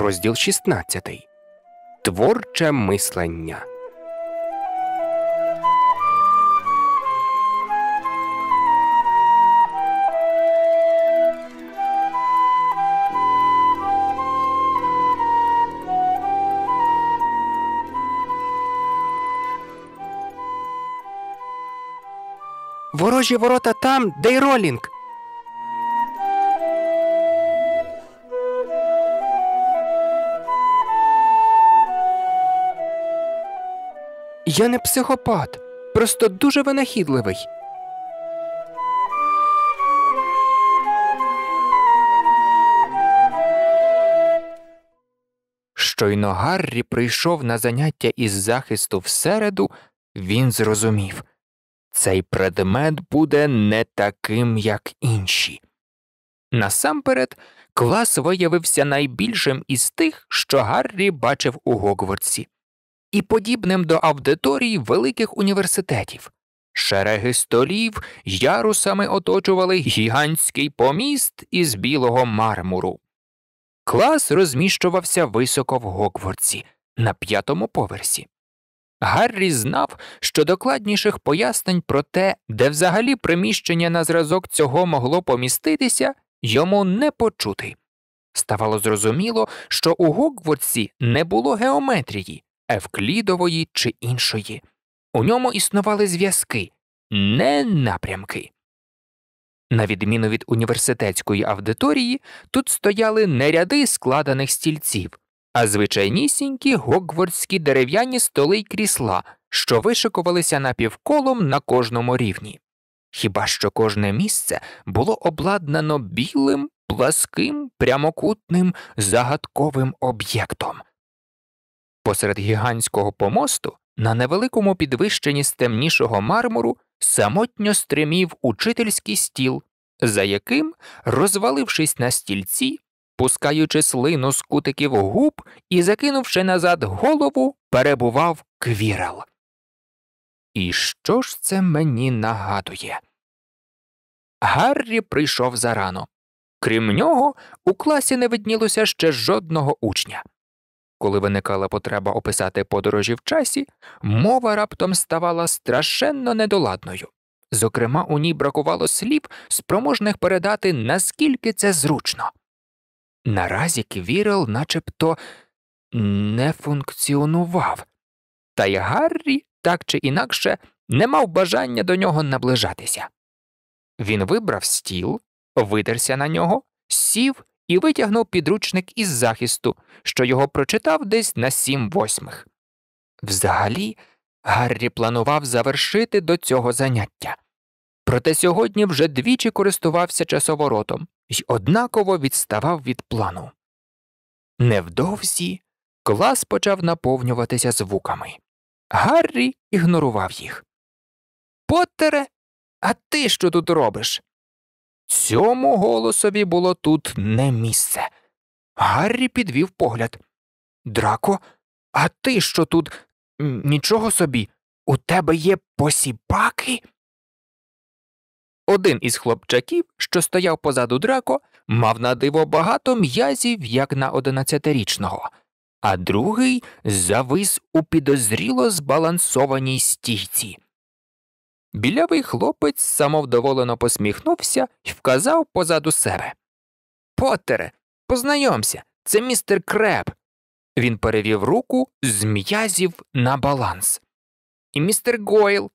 розділ 16. Творче мислення. Ворожі ворота там, де й Ролінг. Я не психопат, просто дуже винахідливий. Щойно Гаррі прийшов на заняття із захисту всереду, він зрозумів цей предмет буде не таким, як інші. Насамперед, клас виявився найбільшим із тих, що Гаррі бачив у Гогвартсі і подібним до аудиторій великих університетів. Шереги столів ярусами оточували гігантський поміст із білого мармуру. Клас розміщувався високо в Гокворці, на п'ятому поверсі. Гаррі знав, що докладніших пояснень про те, де взагалі приміщення на зразок цього могло поміститися, йому не почути. Ставало зрозуміло, що у Гогворці не було геометрії, Евклідової чи іншої. У ньому існували зв'язки, не напрямки. На відміну від університетської аудиторії, тут стояли не ряди складених стільців, а звичайнісінькі гогвардські дерев'яні столи й крісла, що вишикувалися напівколом на кожному рівні. Хіба що кожне місце було обладнано білим, пласким, прямокутним, загадковим об'єктом. Посеред гігантського помосту на невеликому підвищенні з темнішого мармуру самотньо стримів учительський стіл, за яким, розвалившись на стільці, пускаючи слину з кутиків губ і закинувши назад голову, перебував квірал. І що ж це мені нагадує? Гаррі прийшов зарано. Крім нього, у класі не виднілося ще жодного учня. Коли виникала потреба описати подорожі в часі, мова раптом ставала страшенно недоладною. Зокрема, у ній бракувало слів, спроможних передати, наскільки це зручно. Наразі квірел начебто не функціонував, та й Гаррі так чи інакше не мав бажання до нього наближатися. Він вибрав стіл, видерся на нього, сів і витягнув підручник із захисту, що його прочитав десь на сім восьмих. Взагалі, Гаррі планував завершити до цього заняття. Проте сьогодні вже двічі користувався часоворотом і однаково відставав від плану. Невдовзі клас почав наповнюватися звуками. Гаррі ігнорував їх. Поттере, а ти що тут робиш? Цьому голосові було тут не місце. Гаррі підвів погляд. Драко, а ти що тут? Нічого собі, у тебе є посіпаки? Один із хлопчаків, що стояв позаду драко, мав на диво багато м'язів, як на одинадцятирічного, а другий завис у підозріло збалансованій стійці. Білявий хлопець самовдоволено посміхнувся і вказав позаду себе. Поттере, познайомся, це містер Креб. Він перевів руку з м'язів на баланс. І містер Гойл.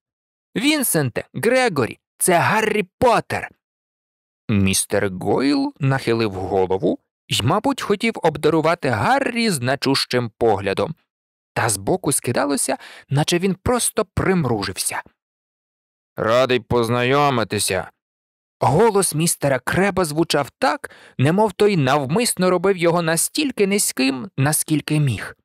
Вінсенте, Грегорі, це Гаррі Поттер!» Містер Гойл нахилив голову і, мабуть, хотів обдарувати Гаррі значущим поглядом, та збоку скидалося, наче він просто примружився. Радий познайомитися. Голос містера Креба звучав так, немов той навмисно робив його настільки низьким, наскільки міг.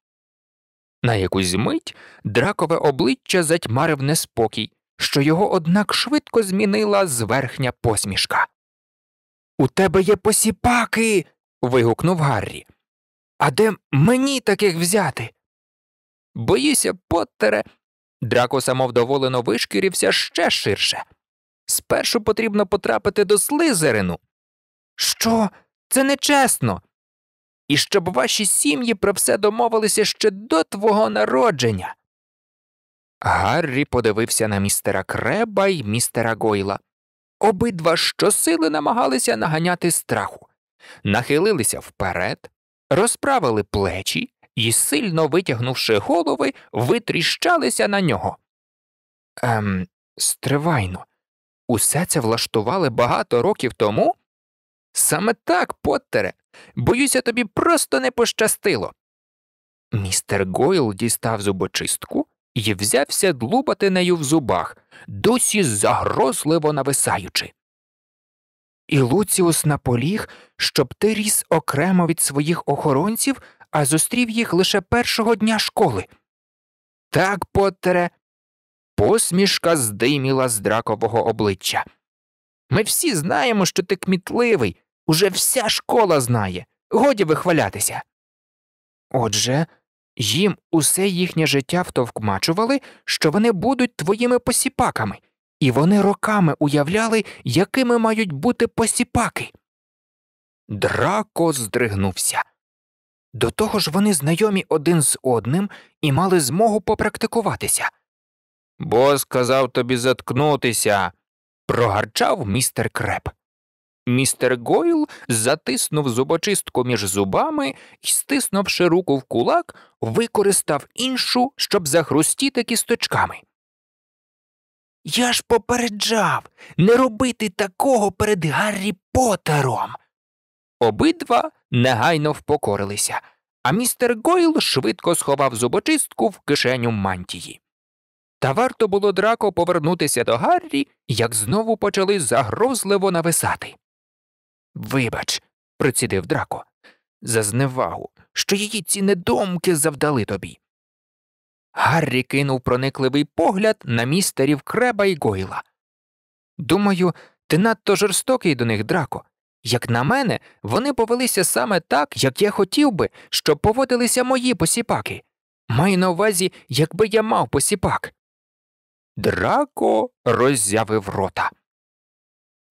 На якусь мить дракове обличчя затьмарив неспокій, що його, однак, швидко змінила зверхня посмішка. У тебе є посіпаки. вигукнув Гаррі. А де мені таких взяти? Боюся, Поттере, Драко самовдоволено вишкірився ще ширше. Спершу потрібно потрапити до слизерину. Що? Це нечесно. І щоб ваші сім'ї про все домовилися ще до твого народження. Гаррі подивився на містера Креба і містера Гойла. Обидва щосили намагалися наганяти страху, нахилилися вперед, розправили плечі і, сильно витягнувши голови, витріщалися на нього. Ем, стривайно, усе це влаштували багато років тому? Саме так, Поттере, боюся, тобі просто не пощастило. Містер Гойл дістав зубочистку і взявся длубати нею в зубах, досі загрозливо нависаючи. І Луціус наполіг, щоб ти ріс окремо від своїх охоронців а зустрів їх лише першого дня школи. Так, Поттере, посмішка здиміла з дракового обличчя. Ми всі знаємо, що ти кмітливий, уже вся школа знає, годі вихвалятися. Отже, їм усе їхнє життя втовкмачували, що вони будуть твоїми посіпаками, і вони роками уявляли, якими мають бути посіпаки. Драко здригнувся. До того ж, вони знайомі один з одним і мали змогу попрактикуватися. Бос сказав тобі заткнутися, прогарчав містер Креп. Містер Гойл затиснув зубочистку між зубами і, стиснувши руку в кулак, використав іншу, щоб захрустіти кісточками. Я ж попереджав не робити такого перед Гаррі Поттером. Обидва негайно впокорилися, а містер Гойл швидко сховав зубочистку в кишеню мантії. Та варто було драко повернутися до Гаррі, як знову почали загрозливо нависати. Вибач, процідив драко, за зневагу, що її ці недомки завдали тобі. Гаррі кинув проникливий погляд на містерів Креба і Гойла. Думаю, ти надто жорстокий до них, драко, як на мене, вони повелися саме так, як я хотів би, щоб поводилися мої посіпаки. Маю на увазі, якби я мав посіпак. Драко роззявив рота.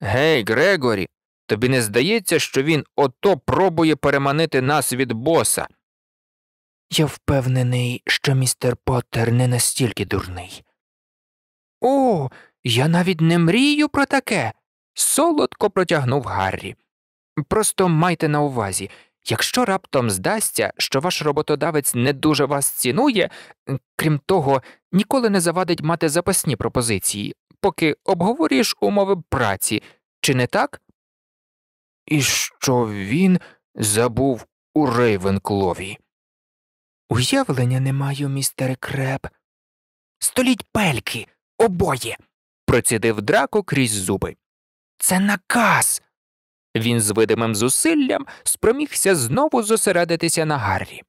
Гей, Грегорі, тобі не здається, що він ото пробує переманити нас від боса? Я впевнений, що містер Поттер не настільки дурний. О, я навіть не мрію про таке солодко протягнув Гаррі. Просто майте на увазі якщо раптом здасться, що ваш роботодавець не дуже вас цінує, крім того, ніколи не завадить мати запасні пропозиції, поки обговорюєш умови праці, чи не так? І що він забув у Рейвенклові. Уявлення не маю, містере Креб. Століть пельки, обоє. процідив драко крізь зуби. Це наказ. Він з видимим зусиллям спромігся знову зосередитися на Гаррі.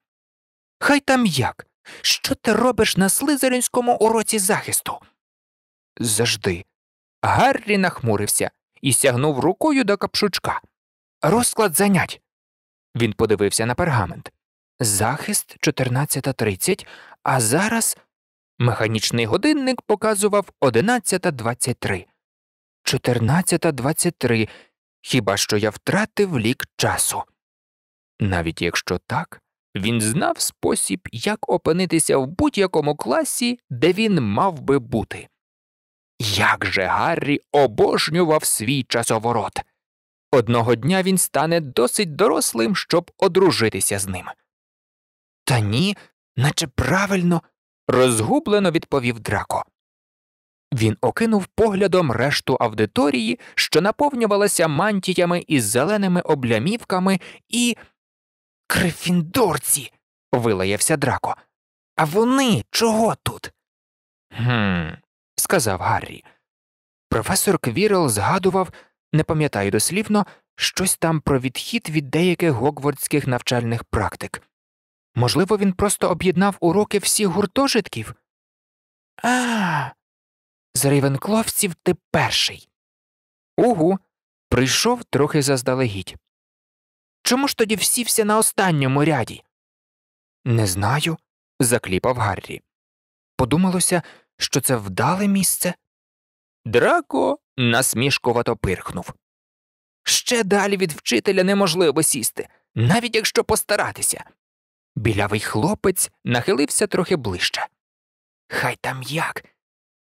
Хай там як. Що ти робиш на слизеринському уроці захисту? Завжди. Гаррі нахмурився і сягнув рукою до капшучка. Розклад занять. Він подивився на пергамент. Захист 14.30, а зараз механічний годинник показував 11.23. 14.23. Хіба що я втратив лік часу. Навіть якщо так, він знав спосіб, як опинитися в будь-якому класі, де він мав би бути. Як же Гаррі обожнював свій часоворот. Одного дня він стане досить дорослим, щоб одружитися з ним. Та ні, наче правильно, розгублено відповів Драко. Він окинув поглядом решту аудиторії, що наповнювалася мантіями із зеленими облямівками, і. Крифіндорці. вилаявся драко. А вони чого тут? «Хм», – сказав Гаррі. Професор Квірел згадував, не пам'ятаю дослівно, щось там про відхід від деяких гогвардських навчальних практик. Можливо, він просто об'єднав уроки всіх гуртожитків? А. З рейвенкловців ти перший. Угу. Прийшов трохи заздалегідь. Чому ж тоді всівся на останньому ряді? Не знаю. закліпав Гаррі. Подумалося, що це вдале місце. Драко насмішкувато пирхнув. Ще далі від вчителя неможливо сісти, навіть якщо постаратися. Білявий хлопець нахилився трохи ближче. Хай там як.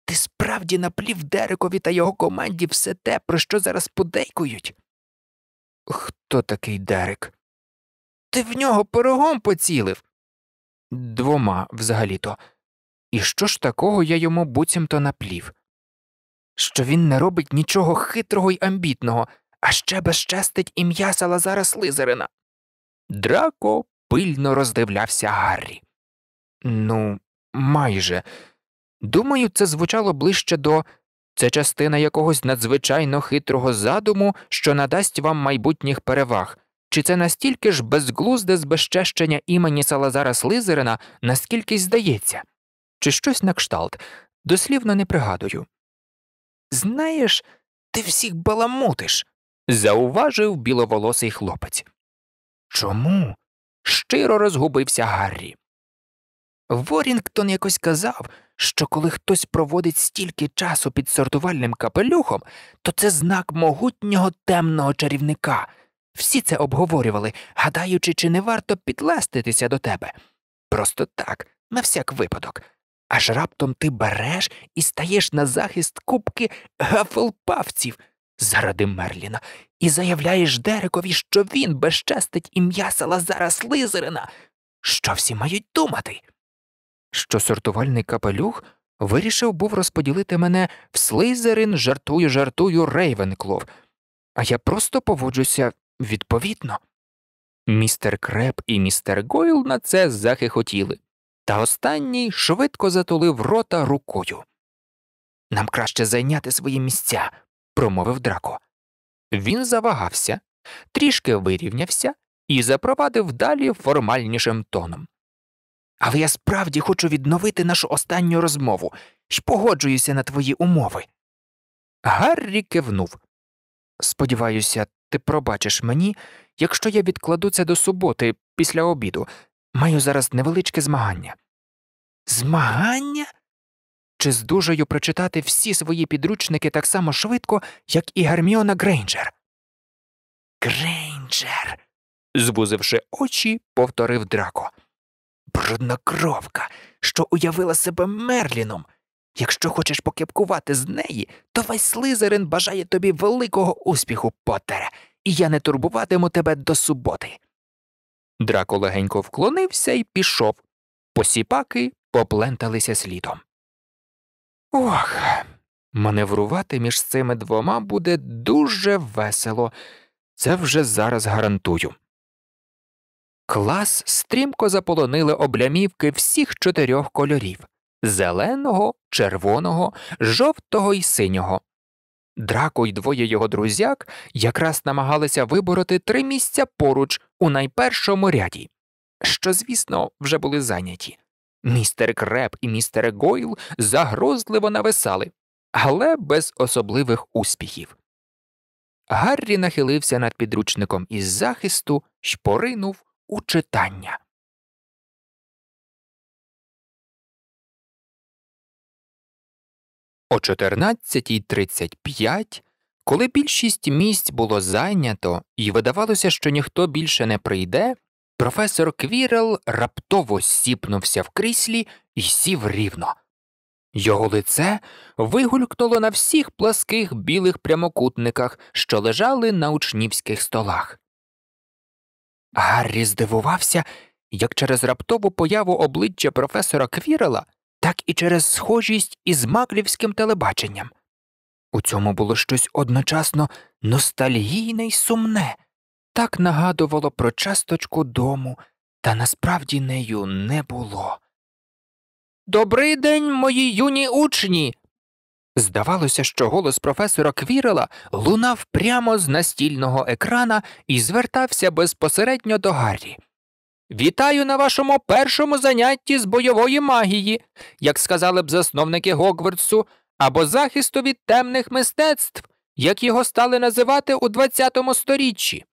Ти справді наплів Дерекові та його команді все те, про що зараз подейкують. Хто такий Дерек? Ти в нього порогом поцілив. Двома взагалі то. І що ж такого я йому буцімто наплів? Що він не робить нічого хитрого й амбітного, а ще безчестить ім'я Салазара Слизерина. Драко пильно роздивлявся Гаррі. Ну, майже. Думаю, це звучало ближче до це частина якогось надзвичайно хитрого задуму, що надасть вам майбутніх переваг, чи це настільки ж безглузде збезчещення імені Салазара Слизерина, наскільки здається, чи щось на кшталт, дослівно не пригадую. Знаєш, ти всіх баламутиш, зауважив біловолосий хлопець. Чому? щиро розгубився Гаррі. Ворінгтон якось казав що коли хтось проводить стільки часу під сортувальним капелюхом, то це знак могутнього темного чарівника. Всі це обговорювали, гадаючи, чи не варто підлеститися до тебе. Просто так, на всяк випадок. Аж раптом ти береш і стаєш на захист кубки гафлпавців заради Мерліна і заявляєш Дерекові, що він безчестить ім'я Салазара Слизерина. Що всі мають думати? що сортувальний капелюх вирішив був розподілити мене в слизерин, жартую, жартую, Рейвенклов, а я просто поводжуся відповідно. Містер Креп і містер Гойл на це захихотіли, та останній швидко затулив рота рукою. Нам краще зайняти свої місця, промовив Драко. Він завагався, трішки вирівнявся і запровадив далі формальнішим тоном але я справді хочу відновити нашу останню розмову і погоджуюся на твої умови. Гаррі кивнув. Сподіваюся, ти пробачиш мені, якщо я відкладу це до суботи після обіду. Маю зараз невеличке змагання. Змагання? Чи здужаю прочитати всі свої підручники так само швидко, як і Герміона Грейнджер? Грейнджер. звузивши очі, повторив драко бруднокровка, що уявила себе Мерліном. Якщо хочеш покепкувати з неї, то весь слизерин бажає тобі великого успіху, Поттере, і я не турбуватиму тебе до суботи. Драко легенько вклонився і пішов. Посіпаки попленталися слідом. Ох, маневрувати між цими двома буде дуже весело. Це вже зараз гарантую. Клас стрімко заполонили облямівки всіх чотирьох кольорів зеленого, червоного, жовтого і синього. Драко й двоє його друзяк якраз намагалися вибороти три місця поруч у найпершому ряді, що, звісно, вже були зайняті. Містер Креп і містер Гойл загрозливо нависали, але без особливих успіхів. Гаррі нахилився над підручником із захисту шпоринув у читання. О 14.35, коли більшість місць було зайнято і видавалося, що ніхто більше не прийде, професор Квірел раптово сіпнувся в кріслі і сів рівно. Його лице вигулькнуло на всіх пласких білих прямокутниках, що лежали на учнівських столах. Гаррі здивувався як через раптову появу обличчя професора Квірела, так і через схожість із маклівським телебаченням. У цьому було щось одночасно ностальгійне й сумне, так нагадувало про часточку дому, та насправді нею не було. Добрий день, мої юні учні. Здавалося, що голос професора Квірела лунав прямо з настільного екрана і звертався безпосередньо до Гаррі. Вітаю на вашому першому занятті з бойової магії, як сказали б засновники Гогвардсу, або захисту від темних мистецтв, як його стали називати у ХХ сторіччі.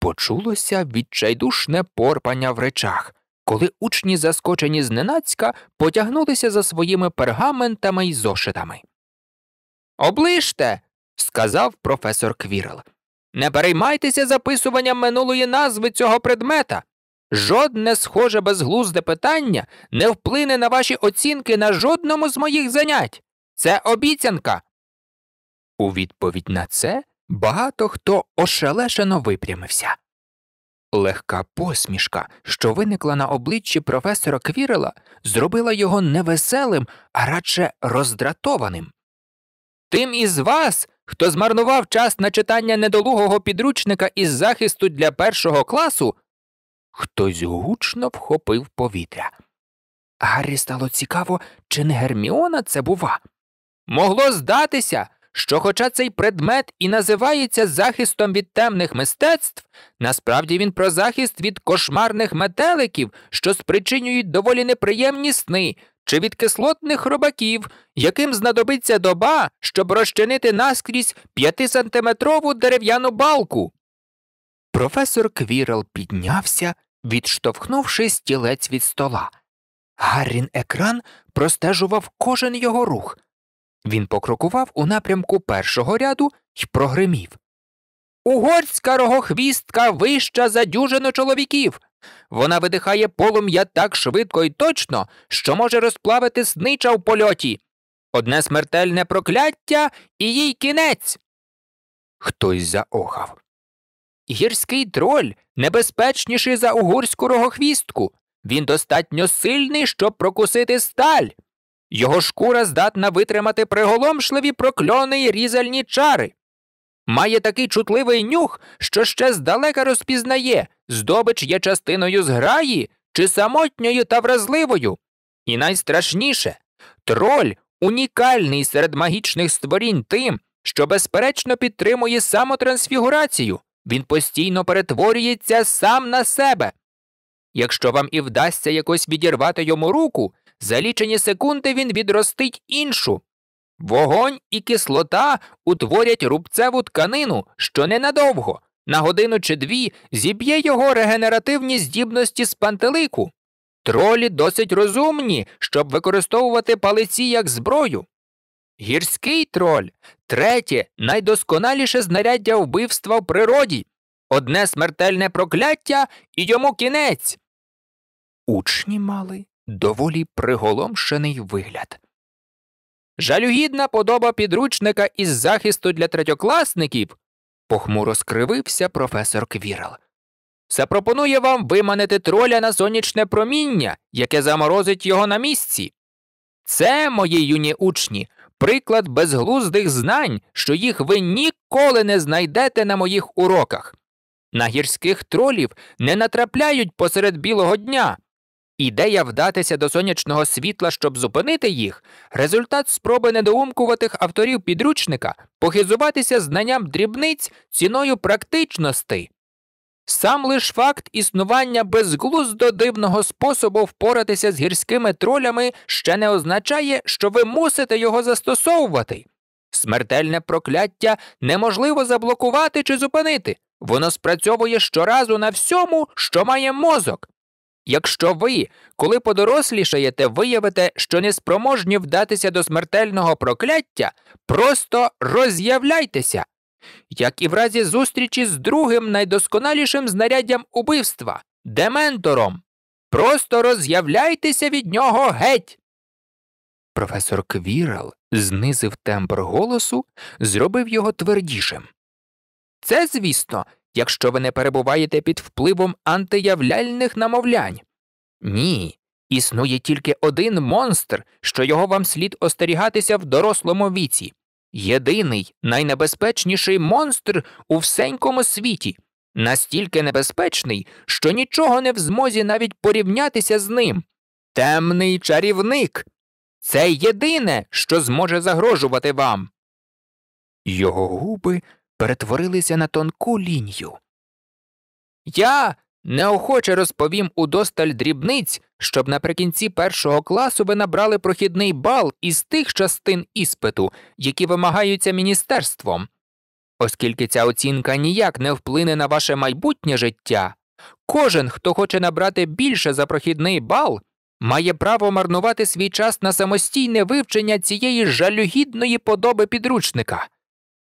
Почулося відчайдушне порпання в речах коли учні, заскочені зненацька, потягнулися за своїми пергаментами й зошитами. Оближте, сказав професор Квірл. Не переймайтеся записуванням минулої назви цього предмета. Жодне схоже безглузде питання не вплине на ваші оцінки на жодному з моїх занять. Це обіцянка. У відповідь на це багато хто ошелешено випрямився. Легка посмішка, що виникла на обличчі професора Квірела, зробила його невеселим, а радше роздратованим. Тим із вас, хто змарнував час на читання недолугого підручника із захисту для першого класу, хтось гучно вхопив повітря. Гаррі стало цікаво, чи не Герміона це бува. Могло здатися, що, хоча цей предмет і називається захистом від темних мистецтв, насправді він про захист від кошмарних метеликів, що спричинюють доволі неприємні сни, чи від кислотних робаків, яким знадобиться доба, щоб розчинити наскрізь п'ятисантиметрову дерев'яну балку. Професор Квірел піднявся, відштовхнувши стілець від стола. Гаррін екран простежував кожен його рух. Він покрокував у напрямку першого ряду і прогримів. Угорська рогохвістка вища за дюжину чоловіків. Вона видихає полум'я так швидко і точно, що може розплавити снича в польоті. Одне смертельне прокляття і їй кінець. Хтось заохав. Гірський троль небезпечніший за угорську рогохвістку. Він достатньо сильний, щоб прокусити сталь. Його шкура здатна витримати приголомшливі прокльони й різальні чари. Має такий чутливий нюх, що ще здалека розпізнає, здобич є частиною зграї чи самотньою та вразливою. І найстрашніше троль унікальний серед магічних створінь тим, що безперечно підтримує самотрансфігурацію, він постійно перетворюється сам на себе. Якщо вам і вдасться якось відірвати йому руку, за лічені секунди він відростить іншу. Вогонь і кислота утворять рубцеву тканину, що ненадовго, на годину чи дві зіб'є його регенеративні здібності з пантелику. Тролі досить розумні, щоб використовувати палиці як зброю. Гірський троль третє найдосконаліше знаряддя вбивства в природі, одне смертельне прокляття і йому кінець. Учні мали доволі приголомшений вигляд. Жалюгідна подоба підручника із захисту для третьокласників. похмуро скривився професор Квірл. Запропонує вам виманити троля на сонячне проміння, яке заморозить його на місці. Це, мої юні учні, приклад безглуздих знань, що їх ви ніколи не знайдете на моїх уроках. На гірських тролів не натрапляють посеред білого дня, Ідея вдатися до сонячного світла, щоб зупинити їх, результат спроби недоумкуватих авторів підручника похизуватися знанням дрібниць ціною практичності. Сам лиш факт існування безглуздо дивного способу впоратися з гірськими тролями ще не означає, що ви мусите його застосовувати. Смертельне прокляття неможливо заблокувати чи зупинити, воно спрацьовує щоразу на всьому, що має мозок, Якщо ви, коли подорослішаєте, виявите, що не спроможні вдатися до смертельного прокляття, просто роз'являйтеся, як і в разі зустрічі з другим найдосконалішим знаряддям убивства, дементором. Просто роз'являйтеся від нього геть. Професор Квірал знизив тембр голосу, зробив його твердішим. Це, звісно, якщо ви не перебуваєте під впливом антиявляльних намовлянь. Ні, існує тільки один монстр, що його вам слід остерігатися в дорослому віці. Єдиний найнебезпечніший монстр у всенькому світі, настільки небезпечний, що нічого не в змозі навіть порівнятися з ним. Темний чарівник. Це єдине, що зможе загрожувати вам. Його губи перетворилися на тонку лінію. Я неохоче розповім удосталь дрібниць, щоб наприкінці першого класу ви набрали прохідний бал із тих частин іспиту, які вимагаються міністерством. Оскільки ця оцінка ніяк не вплине на ваше майбутнє життя, кожен, хто хоче набрати більше за прохідний бал, має право марнувати свій час на самостійне вивчення цієї жалюгідної подоби підручника.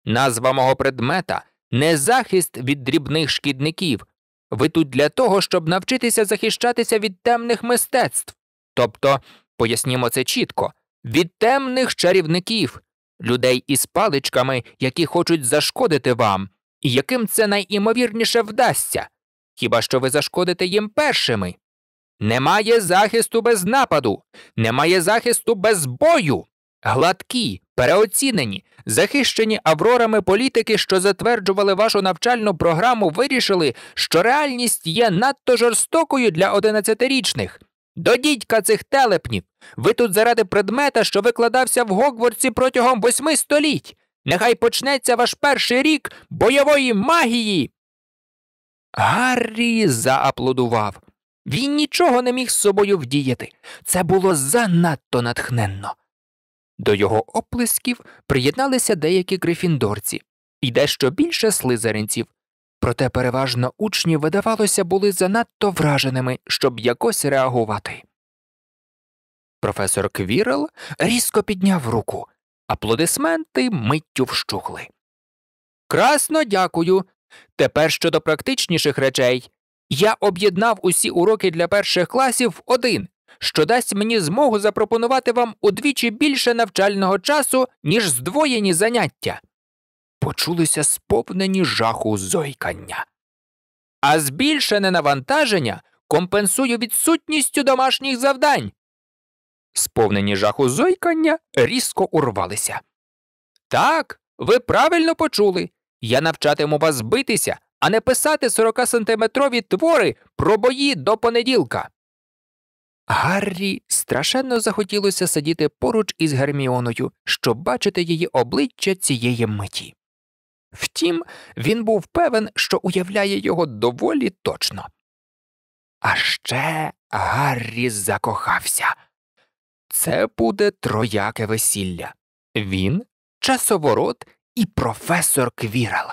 Назва мого предмета не захист від дрібних шкідників. Ви тут для того, щоб навчитися захищатися від темних мистецтв. Тобто, пояснімо це чітко, від темних чарівників, людей із паличками, які хочуть зашкодити вам, і яким це найімовірніше вдасться. Хіба що ви зашкодите їм першими? Немає захисту без нападу, немає захисту без бою. Гладкі, переоцінені, захищені аврорами політики, що затверджували вашу навчальну програму, вирішили, що реальність є надто жорстокою для одинадцятирічних. До дідька цих телепнів. Ви тут заради предмета, що викладався в Гогворці протягом восьми століть. Нехай почнеться ваш перший рік бойової магії. Гаррі зааплодував. Він нічого не міг з собою вдіяти. Це було занадто натхненно. До його оплесків приєдналися деякі грифіндорці і дещо більше слизеринців, проте переважно учні, видавалося, були занадто враженими, щоб якось реагувати. Професор Квірел різко підняв руку, аплодисменти миттю вщухли. Красно дякую. Тепер щодо практичніших речей. Я об'єднав усі уроки для перших класів в один, що дасть мені змогу запропонувати вам удвічі більше навчального часу, ніж здвоєні заняття. Почулися сповнені жаху зойкання. А збільшене навантаження компенсую відсутністю домашніх завдань. Сповнені жаху зойкання різко урвалися. Так, ви правильно почули. Я навчатиму вас битися, а не писати 40-сантиметрові твори про бої до понеділка. Гаррі страшенно захотілося сидіти поруч із Герміоною, щоб бачити її обличчя цієї миті. Втім, він був певен, що уявляє його доволі точно. А ще Гаррі закохався це буде трояке весілля. Він, часоворот і професор Квірал.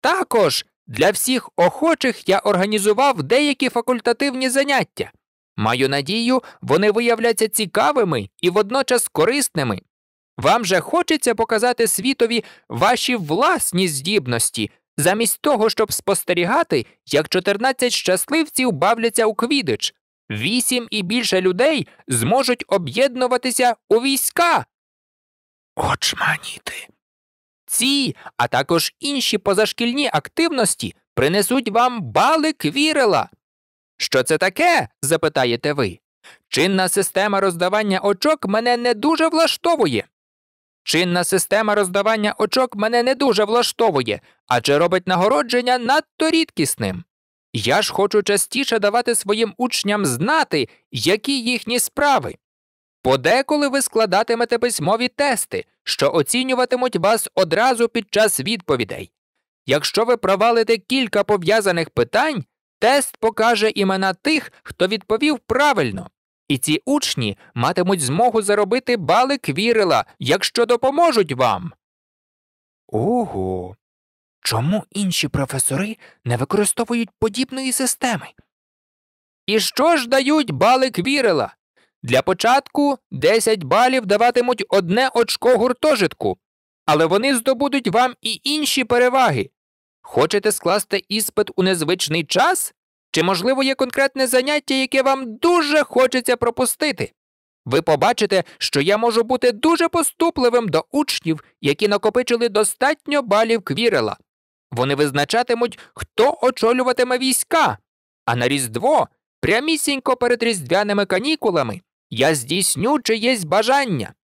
Також для всіх охочих я організував деякі факультативні заняття. Маю надію, вони виявляться цікавими і водночас корисними. Вам же хочеться показати світові ваші власні здібності, замість того, щоб спостерігати, як 14 щасливців бавляться у квідич, вісім і більше людей зможуть об'єднуватися у війська. Очманіти. Ці, а також інші позашкільні активності принесуть вам бали квірела. Що це таке? запитаєте ви. Чинна система роздавання очок мене не дуже влаштовує. Чинна система роздавання очок мене не дуже влаштовує, адже робить нагородження надто рідкісним. Я ж хочу частіше давати своїм учням знати, які їхні справи. Подеколи ви складатимете письмові тести, що оцінюватимуть вас одразу під час відповідей. Якщо ви провалите кілька пов'язаних питань, Тест покаже імена тих, хто відповів правильно. І ці учні матимуть змогу заробити бали квірила, якщо допоможуть вам. Ого. Чому інші професори не використовують подібної системи? І що ж дають бали квірила? Для початку 10 балів даватимуть одне очко гуртожитку, але вони здобудуть вам і інші переваги, Хочете скласти іспит у незвичний час? Чи, можливо, є конкретне заняття, яке вам дуже хочеться пропустити? Ви побачите, що я можу бути дуже поступливим до учнів, які накопичили достатньо балів квірела. Вони визначатимуть, хто очолюватиме війська. А на Різдво, прямісінько перед різдвяними канікулами, я здійсню чиєсь бажання.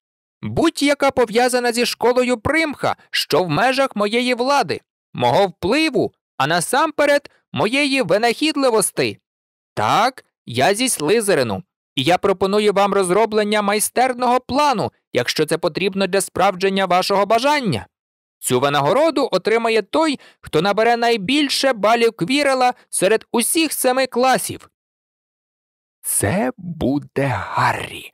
Будь-яка пов'язана зі школою примха, що в межах моєї влади мого впливу, а насамперед моєї винахідливости. Так, я зі Слизерину, і я пропоную вам розроблення майстерного плану, якщо це потрібно для справдження вашого бажання. Цю винагороду отримає той, хто набере найбільше балів квірела серед усіх семи класів. Це буде Гаррі.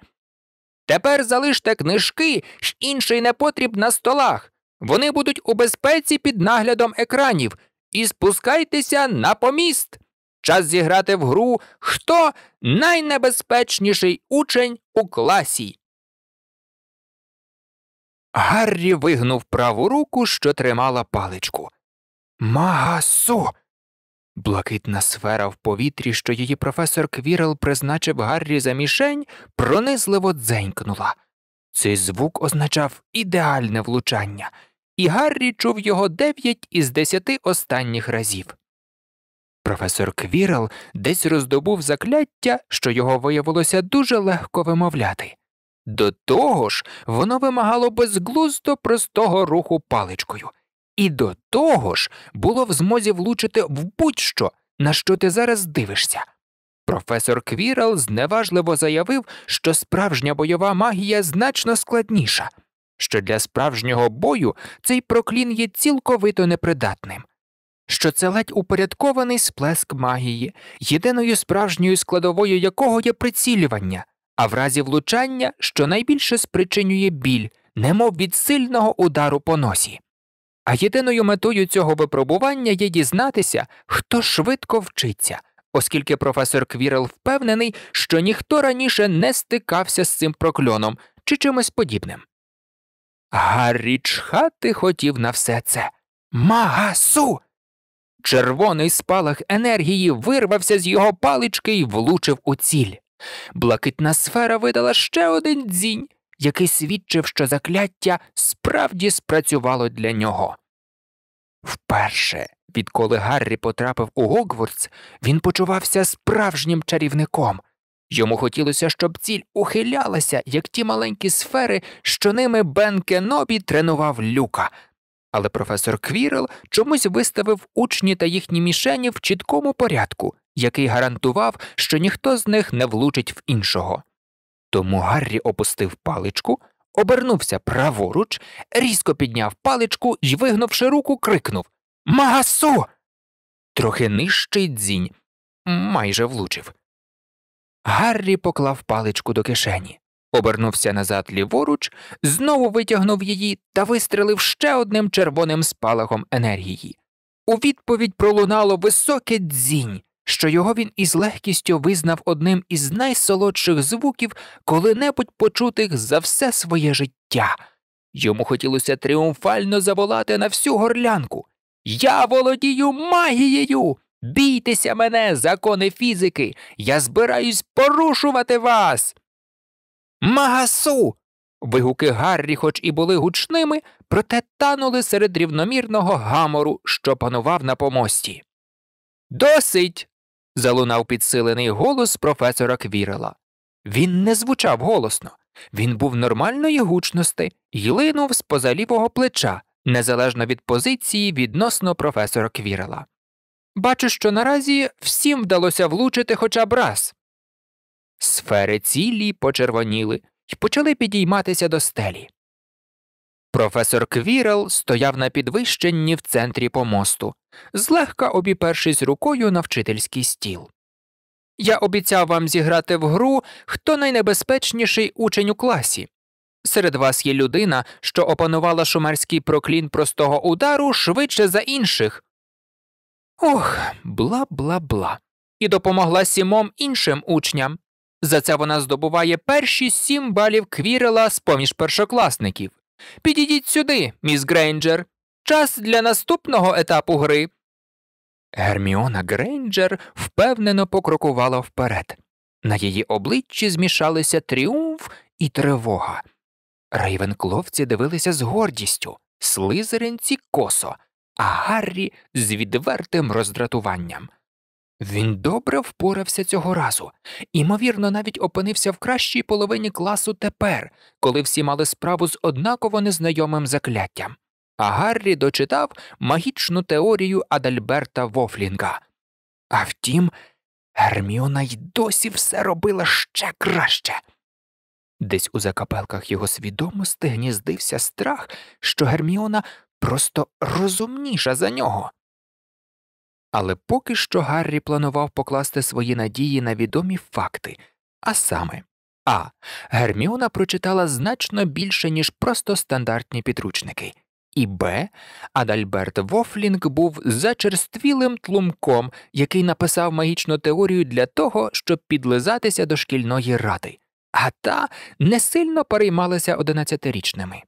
Тепер залиште книжки ж інший непотріб на столах. Вони будуть у безпеці під наглядом екранів. І спускайтеся на поміст. Час зіграти в гру, хто найнебезпечніший учень у класі. Гаррі вигнув праву руку, що тримала паличку. Магасу. Блакитна сфера в повітрі, що її професор Квірел призначив Гаррі за мішень, пронизливо дзенькнула. Цей звук означав ідеальне влучання і Гаррі чув його дев'ять із десяти останніх разів. Професор Квірел десь роздобув закляття, що його виявилося дуже легко вимовляти. До того ж, воно вимагало безглуздо простого руху паличкою, і до того ж було в змозі влучити в будь-що, на що ти зараз дивишся. Професор Квірел зневажливо заявив, що справжня бойова магія значно складніша що для справжнього бою цей проклін є цілковито непридатним, що це ледь упорядкований сплеск магії, єдиною справжньою складовою якого є прицілювання, а в разі влучання що найбільше спричинює біль, немов від сильного удару по носі. А єдиною метою цього випробування є дізнатися, хто швидко вчиться. Оскільки професор Квірел впевнений, що ніхто раніше не стикався з цим прокльоном чи чимось подібним. Гаррі чхати хотів на все це. Магасу! Червоний спалах енергії вирвався з його палички і влучив у ціль. Блакитна сфера видала ще один дзінь, який свідчив, що закляття справді спрацювало для нього. Вперше, відколи Гаррі потрапив у Гогвардс, він почувався справжнім чарівником, Йому хотілося, щоб ціль ухилялася, як ті маленькі сфери, що ними Бен Кенобі тренував люка. Але професор Квірел чомусь виставив учні та їхні мішені в чіткому порядку, який гарантував, що ніхто з них не влучить в іншого. Тому Гаррі опустив паличку, обернувся праворуч, різко підняв паличку і, вигнувши руку, крикнув Магасу. Трохи нижчий дзінь майже влучив. Гаррі поклав паличку до кишені, обернувся назад ліворуч, знову витягнув її та вистрелив ще одним червоним спалахом енергії. У відповідь пролунало високе дзінь, що його він із легкістю визнав одним із найсолодших звуків коли-небудь почутих за все своє життя. Йому хотілося тріумфально заволати на всю горлянку Я володію магією. Бійтеся мене, закони фізики, я збираюсь порушувати вас. Магасу. Вигуки Гаррі, хоч і були гучними, проте танули серед рівномірного гамору, що панував на помості. Досить. залунав підсилений голос професора Квірела. Він не звучав голосно, він був нормальної гучності і линув з позалівого плеча, незалежно від позиції відносно професора Квірела. Бачу, що наразі всім вдалося влучити хоча б раз. Сфери цілі почервоніли і почали підійматися до стелі. Професор Квірел стояв на підвищенні в центрі помосту, злегка обіпершись рукою на вчительський стіл. Я обіцяв вам зіграти в гру, хто найнебезпечніший учень у класі. Серед вас є людина, що опанувала шумерський проклін простого удару швидше за інших, Ох, бла бла бла. І допомогла сімом іншим учням. За це вона здобуває перші сім балів квірела з поміж першокласників. Підійдіть сюди, міс Грейнджер. Час для наступного етапу гри. Герміона Грейнджер впевнено покрокувала вперед. На її обличчі змішалися тріумф і тривога. Рейвенкловці дивилися з гордістю, слизеринці косо, а Гаррі з відвертим роздратуванням. Він добре впорався цього разу, імовірно, навіть опинився в кращій половині класу тепер, коли всі мали справу з однаково незнайомим закляттям. А Гаррі дочитав магічну теорію Адальберта Вофлінга. А втім, Герміона й досі все робила ще краще. Десь у закапелках його свідомості гніздився страх, що Герміона просто розумніша за нього. Але поки що Гаррі планував покласти свої надії на відомі факти, а саме А. Герміона прочитала значно більше, ніж просто стандартні підручники, і Б. Адальберт Вофлінг був зачерствілим тлумком, який написав магічну теорію для того, щоб підлизатися до шкільної ради, а та не сильно переймалася одинадцятирічними.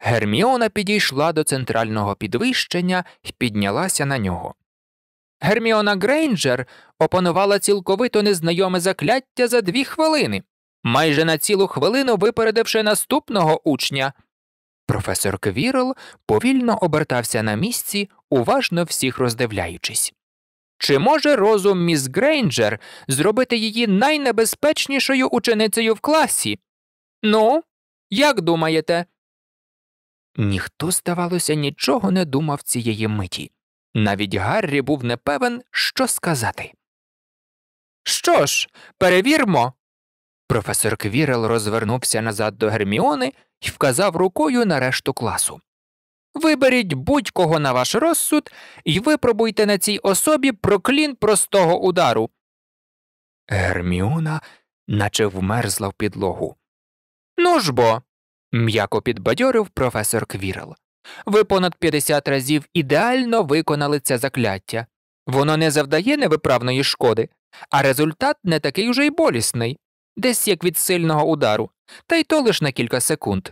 Герміона підійшла до центрального підвищення і піднялася на нього. Герміона Грейнджер опанувала цілковито незнайоме закляття за дві хвилини, майже на цілу хвилину випередивши наступного учня. Професор Квірл повільно обертався на місці, уважно всіх роздивляючись. Чи може розум міс Грейнджер зробити її найнебезпечнішою ученицею в класі? Ну, як думаєте? Ніхто, здавалося, нічого не думав цієї миті. Навіть Гаррі був не певен, що сказати. Що ж, перевірмо. Професор Квірел розвернувся назад до Герміони і вказав рукою на решту класу. Виберіть будь кого на ваш розсуд і випробуйте на цій особі проклін простого удару. Герміона наче вмерзла в підлогу. Ну ж бо м'яко підбадьорив професор Квірел. Ви понад 50 разів ідеально виконали це закляття. Воно не завдає невиправної шкоди, а результат не такий уже й болісний, десь як від сильного удару, та й то лиш на кілька секунд.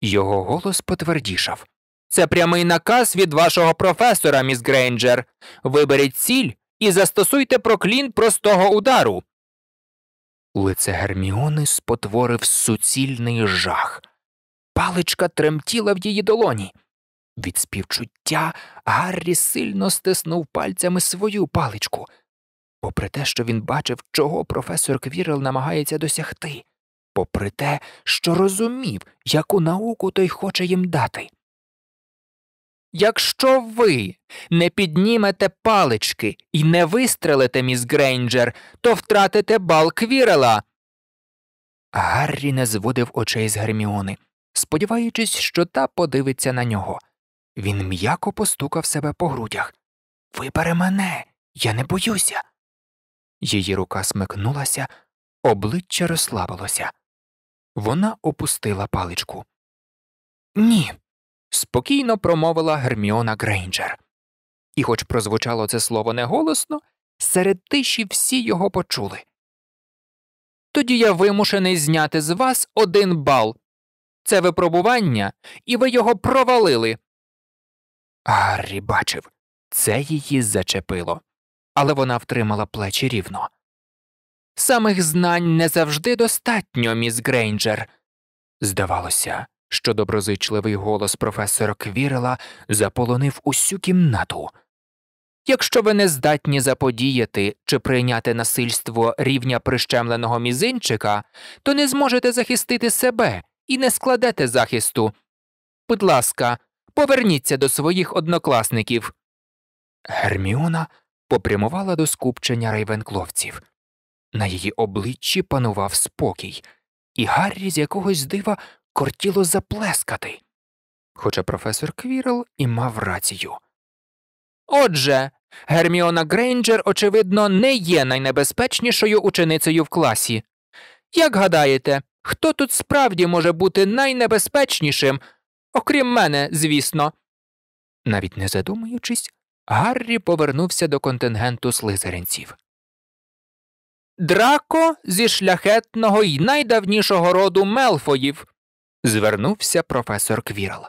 Його голос потвердішав Це прямий наказ від вашого професора, міс Грейнджер. Виберіть ціль і застосуйте проклін простого удару. Лице Герміони спотворив суцільний жах. Паличка тремтіла в її долоні. Від співчуття Гаррі сильно стиснув пальцями свою паличку, попри те, що він бачив, чого професор Квірел намагається досягти, попри те, що розумів, яку науку той хоче їм дати. Якщо ви не піднімете палички і не вистрелите, міс Грейнджер, то втратите бал Квірела. Гаррі не зводив очей з Герміони сподіваючись, що та подивиться на нього. Він м'яко постукав себе по грудях. Вибере мене, я не боюся. Її рука смикнулася, обличчя розслабилося. Вона опустила паличку. Ні. спокійно промовила Герміона Грейнджер. І, хоч прозвучало це слово неголосно, серед тиші всі його почули. Тоді я вимушений зняти з вас один бал, це випробування, і ви його провалили. Гаррі бачив це її зачепило, але вона втримала плечі рівно. Самих знань не завжди достатньо, міс Грейнджер. Здавалося, що доброзичливий голос професора Квірела заполонив усю кімнату. Якщо ви не здатні заподіяти чи прийняти насильство рівня прищемленого мізинчика, то не зможете захистити себе і не складете захисту. Будь ласка, поверніться до своїх однокласників. Герміона попрямувала до скупчення рейвенкловців. На її обличчі панував спокій, і Гаррі з якогось дива кортіло заплескати. Хоча професор Квірл і мав рацію. Отже, Герміона Грейнджер, очевидно, не є найнебезпечнішою ученицею в класі. Як гадаєте, Хто тут справді може бути найнебезпечнішим, окрім мене, звісно. Навіть не задумуючись, Гаррі повернувся до контингенту слизеринців. Драко зі шляхетного і найдавнішого роду Мелфоїв. звернувся професор Квірл.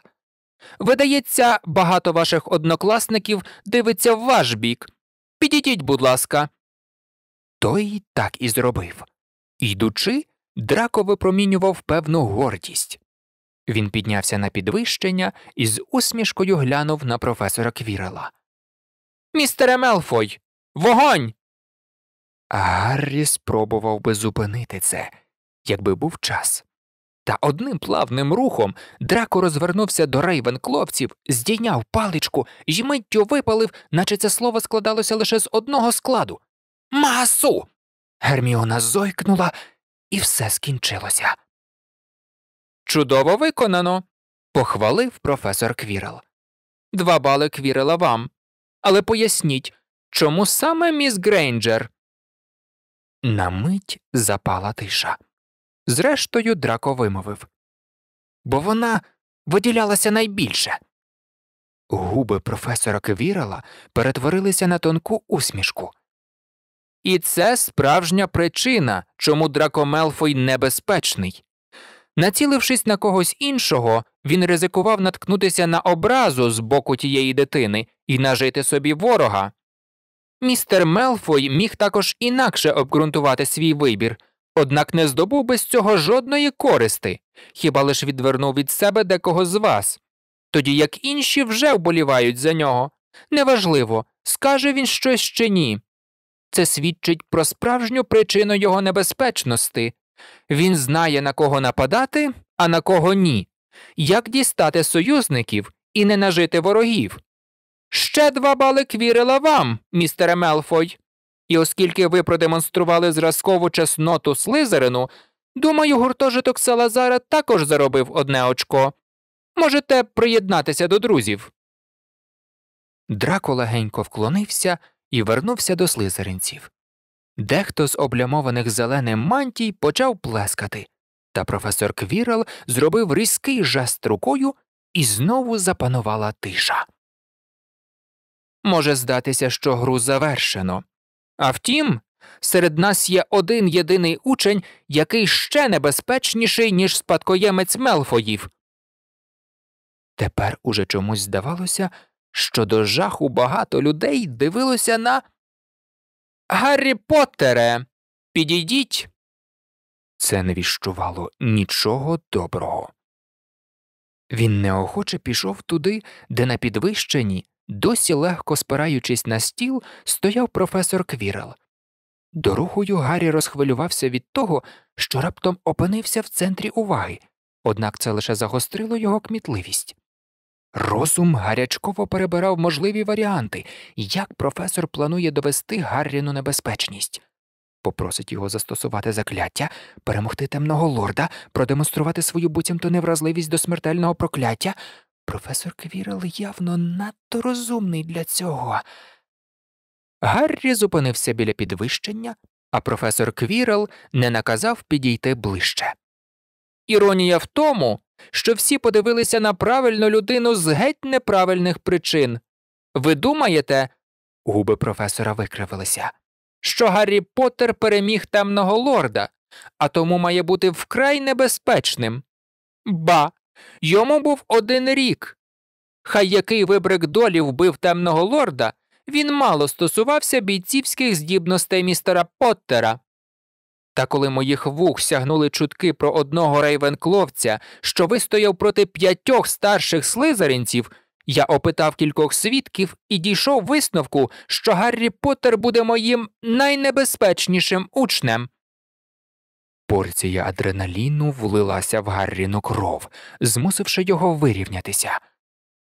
Видається, багато ваших однокласників дивиться в ваш бік. Підійдіть, будь ласка. Той так і зробив. Ідучи, Драко випромінював певну гордість. Він піднявся на підвищення і з усмішкою глянув на професора Квірела. Містере Мелфой, вогонь. Гаррі спробував би зупинити це, якби був час. Та одним плавним рухом драко розвернувся до рейвенкловців, здійняв паличку і миттю випалив, наче це слово складалося лише з одного складу масу. Герміона зойкнула і все скінчилося. Чудово виконано. похвалив професор Квірел. Два бали квірила вам. Але поясніть, чому саме міс Грейнджер? На мить запала тиша. Зрештою, драко вимовив. Бо вона виділялася найбільше. Губи професора Квірела перетворилися на тонку усмішку. І це справжня причина, чому Драко Мелфой небезпечний. Націлившись на когось іншого, він ризикував наткнутися на образу з боку тієї дитини і нажити собі ворога. Містер Мелфой міг також інакше обґрунтувати свій вибір, однак не здобув би з цього жодної користи, хіба лиш відвернув від себе декого з вас, тоді як інші вже вболівають за нього. Неважливо, скаже він щось чи ні. Це свідчить про справжню причину його небезпечності. Він знає, на кого нападати, а на кого ні, як дістати союзників і не нажити ворогів. Ще два бали квірила вам, містере Мелфой. І оскільки ви продемонстрували зразкову чесноту слизерину, думаю, гуртожиток Салазара також заробив одне очко. Можете приєднатися до друзів. Драко легенько вклонився і вернувся до слизеринців. Дехто з облямованих зеленим мантій почав плескати, та професор Квірал зробив різкий жест рукою і знову запанувала тиша. Може здатися, що гру завершено. А втім, серед нас є один єдиний учень, який ще небезпечніший, ніж спадкоємець Мелфоїв. Тепер уже чомусь здавалося, що до жаху багато людей дивилося на Гаррі Поттере, підійдіть. Це не віщувало нічого доброго. Він неохоче пішов туди, де на підвищенні, досі легко спираючись на стіл, стояв професор Квірел. Дорогою Гаррі розхвилювався від того, що раптом опинився в центрі уваги, однак це лише загострило його кмітливість. Розум гарячково перебирав можливі варіанти, як професор планує довести Гарріну небезпечність. Попросить його застосувати закляття, перемогти темного лорда, продемонструвати свою буцімто невразливість до смертельного прокляття. Професор Квірел явно надто розумний для цього. Гаррі зупинився біля підвищення, а професор Квірел не наказав підійти ближче. Іронія в тому, що всі подивилися на правильну людину з геть неправильних причин. Ви думаєте, губи професора викривилися, що Гаррі Поттер переміг темного лорда, а тому має бути вкрай небезпечним. Ба. Йому був один рік. Хай який вибрик долі вбив темного лорда, він мало стосувався бійцівських здібностей містера Поттера. Та коли моїх вух сягнули чутки про одного рейвенкловця, що вистояв проти п'ятьох старших слизаринців, я опитав кількох свідків і дійшов висновку, що Гаррі Поттер буде моїм найнебезпечнішим учнем. Порція адреналіну влилася в Гарріну кров, змусивши його вирівнятися.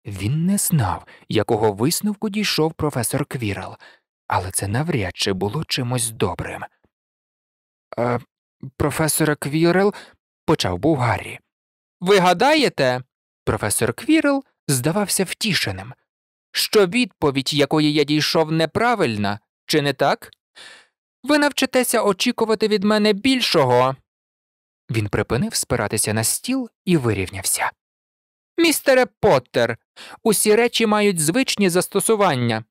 Він не знав, якого висновку дійшов професор Квірал, але це навряд чи було чимось добрим. Е, професора Квірел, почав був Гаррі. Ви гадаєте? Професор Квірел здавався втішеним, що відповідь, якої я дійшов, неправильна, чи не так? Ви навчитеся очікувати від мене більшого. Він припинив спиратися на стіл і вирівнявся. Містере Поттер, усі речі мають звичні застосування.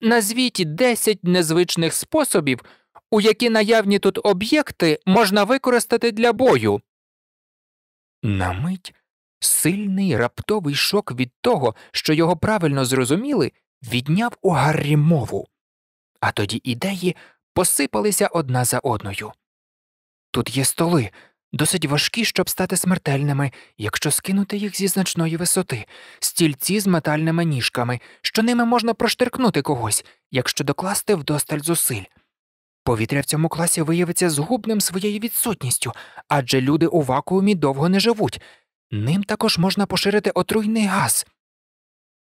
Назвіть десять незвичних способів, у які наявні тут об'єкти можна використати для бою. На мить сильний раптовий шок від того, що його правильно зрозуміли, відняв у Гаррі мову, а тоді ідеї посипалися одна за одною. Тут є столи, досить важкі, щоб стати смертельними, якщо скинути їх зі значної висоти, стільці з метальними ніжками, що ними можна проштиркнути когось, якщо докласти вдосталь зусиль. Повітря в цьому класі виявиться згубним своєю відсутністю, адже люди у вакуумі довго не живуть. Ним також можна поширити отруйний газ.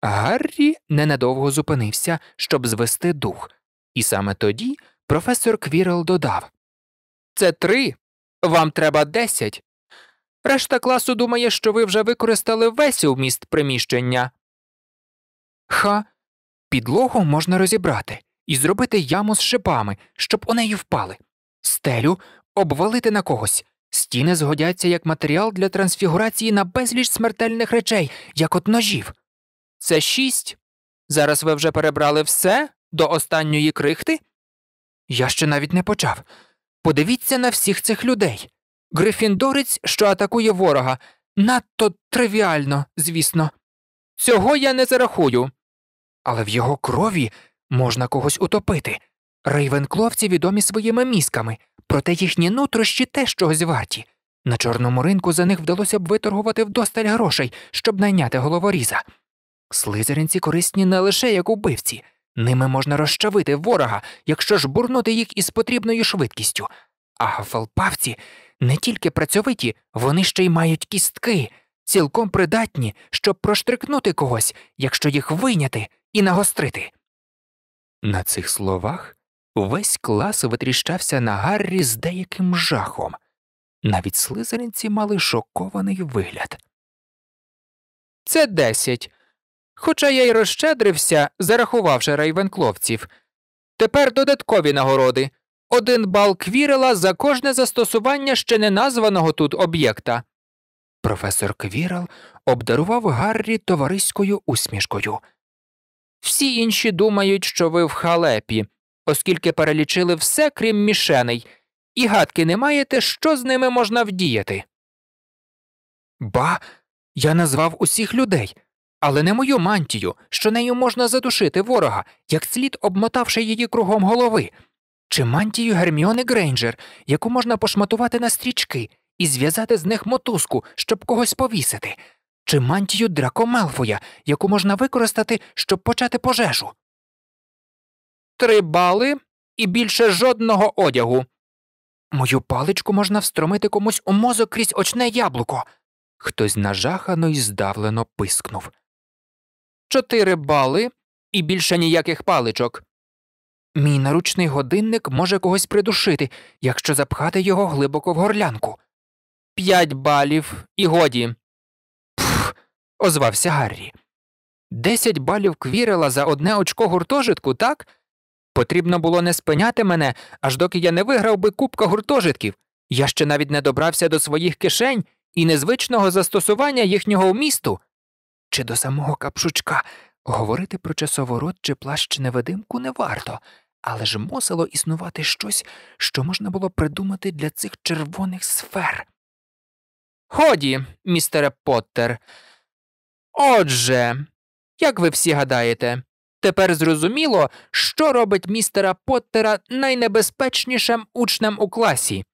Гаррі ненадовго зупинився, щоб звести дух, і саме тоді професор Квірел додав Це три, вам треба десять. Решта класу думає, що ви вже використали весь уміст приміщення. Ха, підлогу можна розібрати і зробити яму з шипами, щоб у неї впали, стелю обвалити на когось. Стіни згодяться як матеріал для трансфігурації на безліч смертельних речей, як от ножів. Це шість. Зараз ви вже перебрали все до останньої крихти? Я ще навіть не почав. Подивіться на всіх цих людей. Грифіндорець, що атакує ворога, надто тривіально, звісно. Цього я не зарахую. Але в його крові Можна когось утопити. Рейвенкловці відомі своїми мізками, проте їхні нутрощі теж чогось варті. На чорному ринку за них вдалося б виторгувати вдосталь грошей, щоб найняти головоріза. Слизеринці корисні не лише як убивці, ними можна розчавити ворога, якщо ж бурнути їх із потрібною швидкістю. А гафалпавці не тільки працьовиті, вони ще й мають кістки, цілком придатні, щоб проштрикнути когось, якщо їх виняти і нагострити. На цих словах весь клас витріщався на Гаррі з деяким жахом. Навіть слизеринці мали шокований вигляд. Це десять. Хоча я й розщедрився, зарахувавши райвенкловців. Тепер додаткові нагороди один бал квірела за кожне застосування ще не названого тут об'єкта. Професор Квірел обдарував Гаррі товариською усмішкою. Всі інші думають, що ви в халепі, оскільки перелічили все, крім мішеней, і гадки не маєте, що з ними можна вдіяти. Ба. Я назвав усіх людей, але не мою мантію, що нею можна задушити ворога, як слід обмотавши її кругом голови, чи мантію Герміони Грейнджер, яку можна пошматувати на стрічки і зв'язати з них мотузку, щоб когось повісити, чи мантію Драко Малфоя, яку можна використати, щоб почати пожежу. Три бали і більше жодного одягу. Мою паличку можна встромити комусь у мозок крізь очне яблуко. Хтось нажахано і здавлено пискнув. Чотири бали і більше ніяких паличок. Мій наручний годинник може когось придушити, якщо запхати його глибоко в горлянку. П'ять балів і годі озвався Гаррі. Десять балів квірила за одне очко гуртожитку, так? Потрібно було не спиняти мене, аж доки я не виграв би кубка гуртожитків. Я ще навіть не добрався до своїх кишень і незвичного застосування їхнього вмісту. Чи до самого капшучка говорити про часоворот чи плащ невидимку не варто, але ж мусило існувати щось, що можна було придумати для цих червоних сфер. Ході, містере Поттер. Отже, як ви всі гадаєте, тепер зрозуміло, що робить містера Поттера найнебезпечнішим учнем у класі.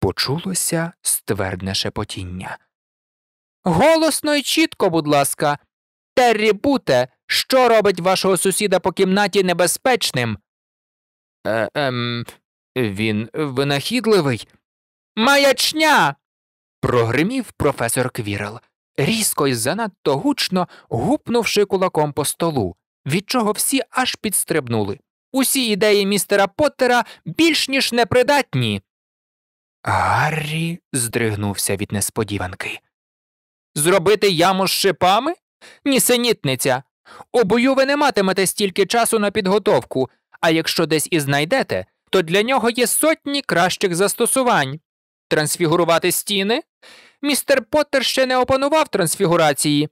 Почулося ствердне шепотіння. Голосно й чітко, будь ласка, Террі Буте, що робить вашого сусіда по кімнаті небезпечним? Е Ем, Він винахідливий. Маячня. прогримів професор Квірел різко й занадто гучно гупнувши кулаком по столу, від чого всі аж підстрибнули. Усі ідеї містера Поттера більш ніж непридатні. Гаррі здригнувся від несподіванки. Зробити яму з шипами? Нісенітниця. У бою ви не матимете стільки часу на підготовку, а якщо десь і знайдете, то для нього є сотні кращих застосувань. Трансфігурувати стіни? Містер Поттер ще не опанував трансфігурації.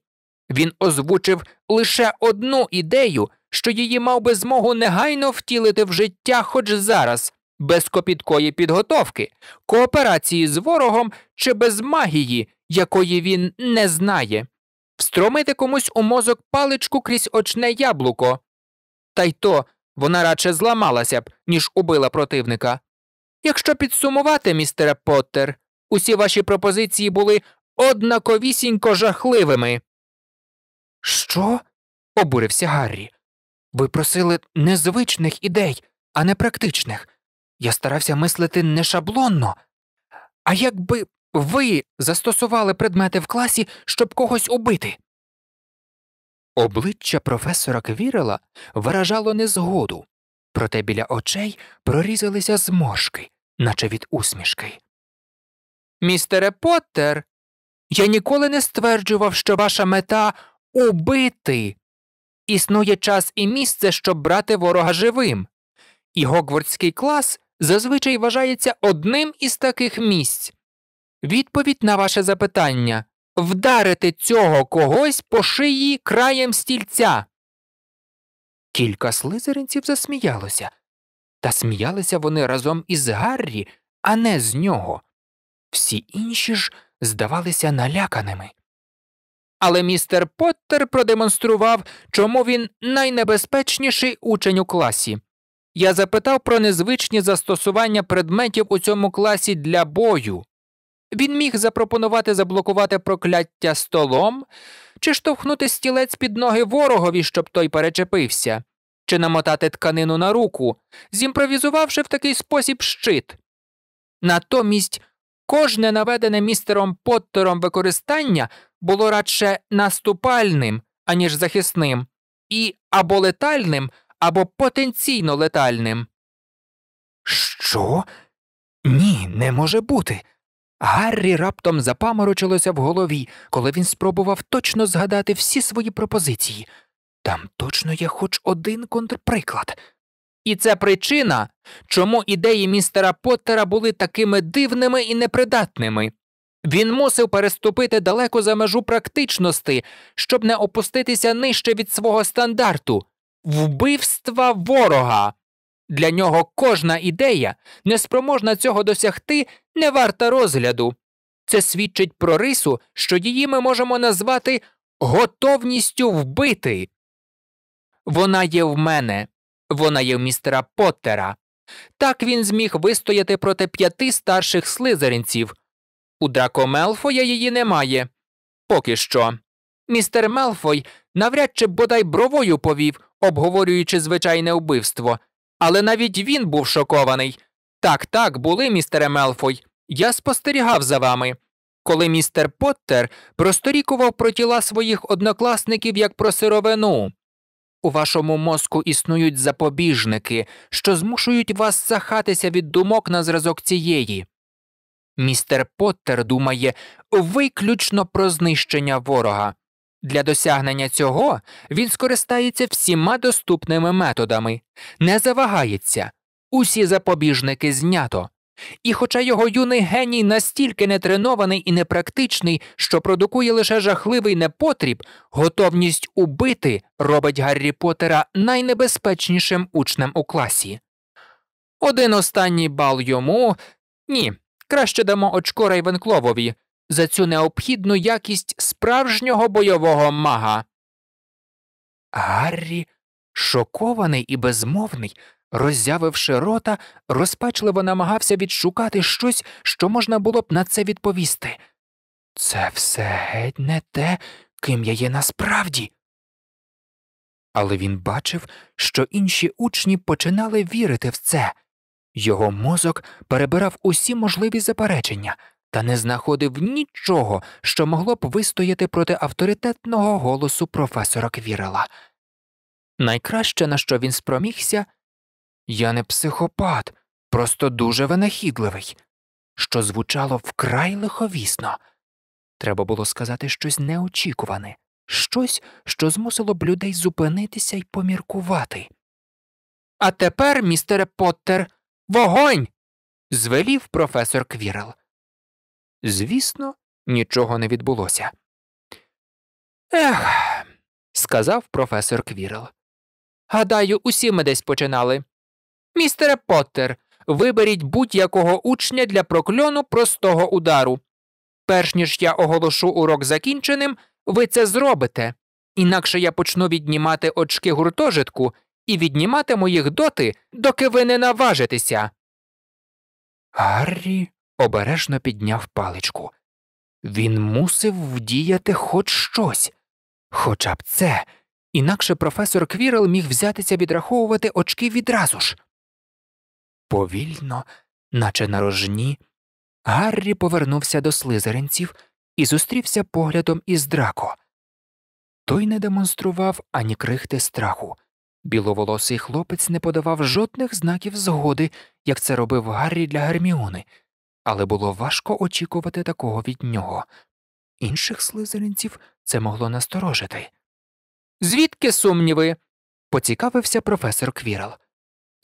Він озвучив лише одну ідею, що її мав би змогу негайно втілити в життя хоч зараз, без копіткої підготовки, кооперації з ворогом чи без магії, якої він не знає, встромити комусь у мозок паличку крізь очне яблуко. Та й то вона радше зламалася б, ніж убила противника. Якщо підсумувати, містере Поттер, усі ваші пропозиції були однаковісінько жахливими. Що? обурився Гаррі. Ви просили незвичних ідей, а не практичних. Я старався мислити не шаблонно. А якби ви застосували предмети в класі, щоб когось убити? Обличчя професора Квірела виражало незгоду, проте біля очей прорізалися зморшки, наче від усмішки. Містере Поттер, я ніколи не стверджував, що ваша мета убити. Існує час і місце, щоб брати ворога живим, і гогвардський клас зазвичай вважається одним із таких місць. Відповідь на ваше запитання вдарити цього когось по шиї краєм стільця. Кілька слизеринців засміялося, та сміялися вони разом із Гаррі, а не з нього. Всі інші ж здавалися наляканими. Але містер Поттер продемонстрував, чому він найнебезпечніший учень у класі. Я запитав про незвичні застосування предметів у цьому класі для бою. Він міг запропонувати заблокувати прокляття столом чи штовхнути стілець під ноги ворогові, щоб той перечепився чи намотати тканину на руку, зімпровізувавши в такий спосіб щит. Натомість кожне наведене містером Поттером використання було радше наступальним, аніж захисним, і або летальним, або потенційно летальним. Що? Ні, не може бути. Гаррі раптом запаморочилося в голові, коли він спробував точно згадати всі свої пропозиції. Там точно є хоч один контрприклад. І це причина, чому ідеї містера Поттера були такими дивними і непридатними. Він мусив переступити далеко за межу практичності, щоб не опуститися нижче від свого стандарту вбивства ворога. Для нього кожна ідея, неспроможна цього досягти, не варта розгляду. Це свідчить про рису, що її ми можемо назвати готовністю вбити. Вона є в мене, вона є в містера Поттера. Так він зміг вистояти проти п'яти старших слизеринців. У Драко Мелфоя її немає. Поки що. Містер Мелфой навряд чи бодай бровою повів, обговорюючи звичайне вбивство. Але навіть він був шокований. Так, так, були, містере Мелфой. Я спостерігав за вами. Коли містер Поттер просторікував про тіла своїх однокласників як про сировину. У вашому мозку існують запобіжники, що змушують вас сахатися від думок на зразок цієї. Містер Поттер думає виключно про знищення ворога. Для досягнення цього він скористається всіма доступними методами, не завагається, усі запобіжники знято. І хоча його юний геній настільки нетренований і непрактичний, що продукує лише жахливий непотріб, готовність убити робить Гаррі Поттера найнебезпечнішим учнем у класі. Один останній бал йому ні, краще дамо очко Рейвенкловові за цю необхідну якість справжнього бойового мага. Гаррі шокований і безмовний. Роззявивши рота, розпачливо намагався відшукати щось, що можна було б на це відповісти. Це все геть не те, ким я є насправді. Але він бачив, що інші учні починали вірити в це. Його мозок перебирав усі можливі заперечення та не знаходив нічого, що могло б вистояти проти авторитетного голосу професора Квірела. Найкраще, на що він спромігся, я не психопат, просто дуже винахідливий, що звучало вкрай лиховісно. Треба було сказати щось неочікуване, щось, що змусило б людей зупинитися і поміркувати. А тепер, містере Поттер, вогонь. звелів професор Квірел. Звісно, нічого не відбулося. Ех, сказав професор Квірел. Гадаю, усі ми десь починали. Містере Поттер, виберіть будь-якого учня для прокльону простого удару. Перш ніж я оголошу урок закінченим, ви це зробите, інакше я почну віднімати очки гуртожитку і відніматиму їх доти, доки ви не наважитеся. Гаррі обережно підняв паличку. Він мусив вдіяти хоч щось, хоча б це, інакше професор Квірел міг взятися відраховувати очки відразу ж. Повільно, наче на рожні, Гаррі повернувся до слизеринців і зустрівся поглядом із драко. Той не демонстрував ані крихти страху. Біловолосий хлопець не подавав жодних знаків згоди, як це робив Гаррі для Герміони, але було важко очікувати такого від нього. Інших слизеринців це могло насторожити. Звідки сумніви? поцікавився професор Квірл.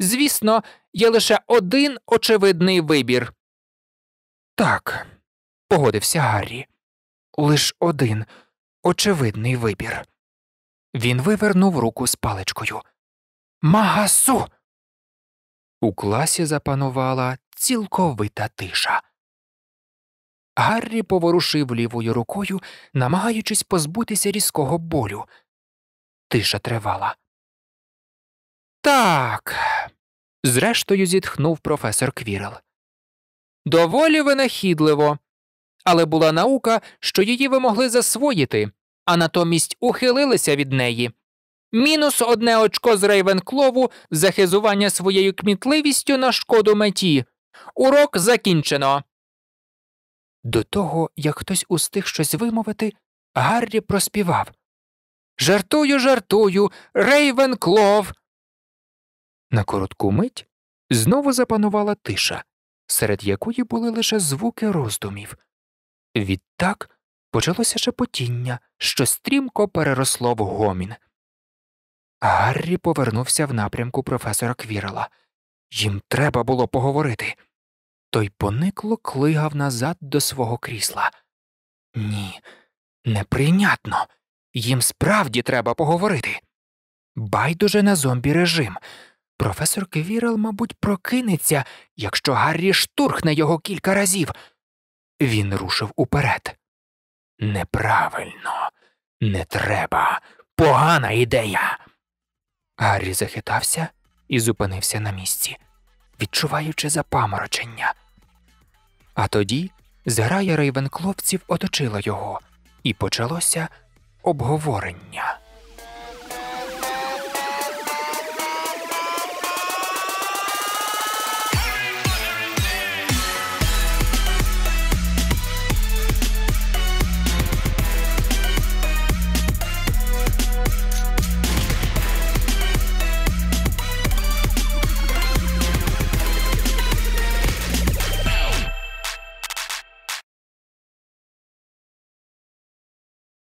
Звісно, є лише один очевидний вибір. Так, погодився Гаррі, лиш один очевидний вибір. Він вивернув руку з паличкою. Магасу. У класі запанувала цілковита тиша. Гаррі поворушив лівою рукою, намагаючись позбутися різкого болю. Тиша тривала. Так. зрештою зітхнув професор Квірел. Доволі винахідливо. Але була наука, що її ви могли засвоїти, а натомість ухилилися від неї. Мінус одне очко з рейвенклову за хизування своєю кмітливістю на шкоду меті. Урок закінчено. До того, як хтось устиг щось вимовити, Гаррі проспівав Жартую, жартую, Рейвенклов, на коротку мить знову запанувала тиша, серед якої були лише звуки роздумів. Відтак почалося шепотіння, що стрімко переросло в гомін. Гаррі повернувся в напрямку професора Квірела. Їм треба було поговорити. Той поникло клигав назад до свого крісла. Ні, неприйнятно. Їм справді треба поговорити. Байдуже на зомбі режим. Професор Квірел, мабуть, прокинеться, якщо Гаррі штурхне його кілька разів. Він рушив уперед. Неправильно, не треба, погана ідея. Гаррі захитався і зупинився на місці, відчуваючи запаморочення. А тоді зграя рейвенкловців оточила його, і почалося обговорення.